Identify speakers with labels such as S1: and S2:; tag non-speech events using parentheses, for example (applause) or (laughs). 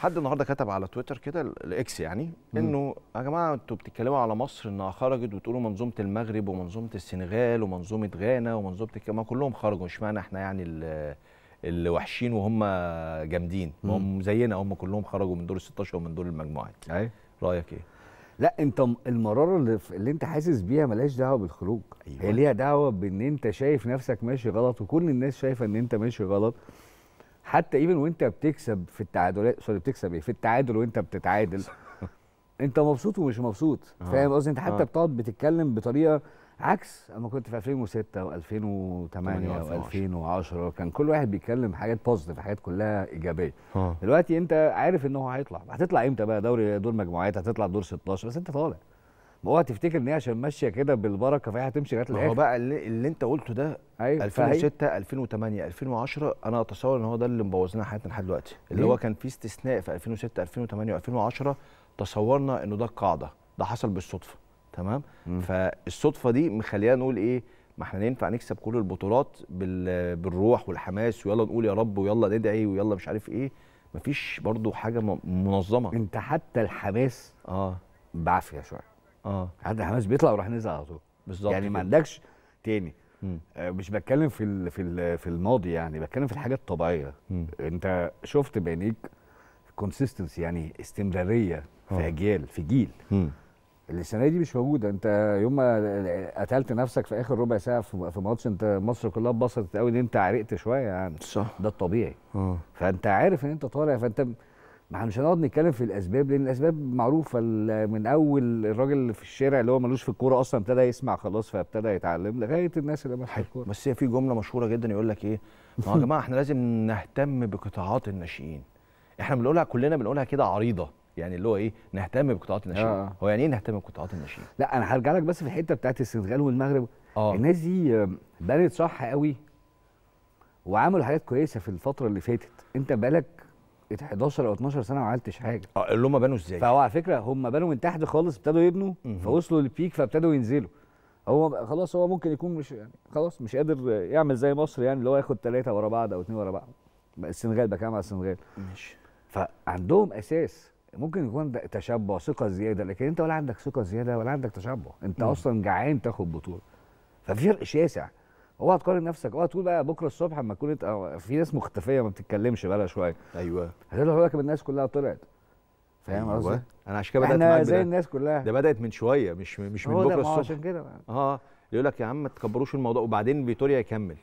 S1: حد النهارده كتب على تويتر كده الاكس يعني انه يا جماعه انتوا بتتكلموا على مصر انها خرجت وتقولوا منظومه المغرب ومنظومه السنغال ومنظومه غانا ومنظومه ما كلهم خرجوا مش معنى احنا يعني اللي وحشين وهم جامدين هم
S2: زينا هم كلهم خرجوا من دور ال 16 ومن دور المجموعات ايوه رايك ايه؟ لا انت المراره اللي, اللي انت حاسس بيها ملهاش دعوه بالخروج أيوة. هي ليها دعوه بان انت شايف نفسك ماشي غلط وكل الناس شايفه ان انت ماشي غلط حتى ايفن وانت بتكسب في التعادلات سوري بتكسب ايه في التعادل وانت بتتعادل (laughs) انت مبسوط ومش مبسوط آه. فاهم قصدي انت حتى آه. بتقعد بتتكلم بطريقه عكس اما كنت في 2006 و2008 و2010 كان كل واحد بيتكلم حاجات بوزيتيف حاجات كلها ايجابيه آه. دلوقتي انت عارف ان هو هيطلع هتطلع امتى بقى دوري دور مجموعات هتطلع دور 16 بس انت طالع ما هو تفتكر ان هي عشان ماشيه كده بالبركه فهي هتمشي لغايه الاخر هو بقى اللي, اللي انت قلته ده ايوه 2006
S1: 2008 2010 انا اتصور ان هو ده اللي مبوظ لنا حياتنا لحد دلوقتي اللي هو كان في استثناء في 2006 2008 و2010 تصورنا انه ده القاعده ده حصل بالصدفه تمام مم. فالصدفه دي مخلينا نقول ايه ما احنا ينفع نكسب كل البطولات بالروح والحماس ويلا نقول يا رب ويلا ندعي ويلا مش عارف ايه مفيش
S2: برضو حاجه منظمه انت حتى الحماس اه بعافيه شويه اه حد حماس بيطلع وراح نزل على طول بالظبط يعني ما عندكش تاني آه مش بتكلم في في في الماضي يعني بتكلم في الحاجات الطبيعيه مم. انت شفت بعينيك كونسيستنسي يعني استمراريه في أوه. اجيال في جيل مم. السنه دي مش موجوده انت يوم ما قتلت نفسك في اخر ربع ساعه في ماتش انت مصر كلها اتبسطت قوي ان انت عرقت شويه يعني صح ده الطبيعي أوه. فانت عارف ان انت طالع فانت ما احنا مش هنقعد نتكلم في الاسباب لان الاسباب معروفه من اول الراجل اللي في الشارع اللي هو ملوش في الكوره اصلا ابتدى يسمع خلاص فابتدى يتعلم لغايه الناس اللي مالهاش في الكوره بس هي في جمله مشهوره جدا يقول لك ايه ما يا جماعه
S1: احنا لازم نهتم بقطاعات الناشئين احنا بنقولها كلنا بنقولها كده عريضه يعني اللي هو ايه نهتم بقطاعات الناشئين آه. هو يعني ايه نهتم بقطاعات
S2: الناشئين لا انا هرجع لك بس في الحته بتاعت السنغال والمغرب آه. الناس دي بنت صح قوي وعملوا حاجات كويسه في الفتره اللي فاتت انت بالك 11 او 12 سنه ما عملتش حاجه اه اللي هم بنوا ازاي فهو على فكره هم بنوا من تحت خالص ابتدوا يبنوا فوصلوا للبيك فابتدوا ينزلوا هو خلاص هو ممكن يكون مش يعني خلاص مش قادر يعمل زي مصر يعني اللي هو ياخد ثلاثه ورا بعض او اثنين ورا بعض السنغال بكام على السنغال ماشي فعندهم اساس ممكن يكون تشبع ثقه زياده لكن انت ولا عندك ثقه زياده ولا عندك تشبع انت مم. اصلا جعان تاخد بطوله ففي فرق شاسع اوعى تقارن نفسك اوعى تقول بقى بكره الصبح اما تكون آه، في ناس مختفيه ما بتتكلمش بقى شويه ايوه هتقول لك الناس كلها طلعت فاهم أيوة. قصدي؟ أيوة. انا عشان كده بدات احنا زي الناس كلها ده بدات من شويه
S1: مش مش من بكره الصبح عشان كده اه يقول لك يا عم ما تكبروش الموضوع وبعدين فيتوريا يكمل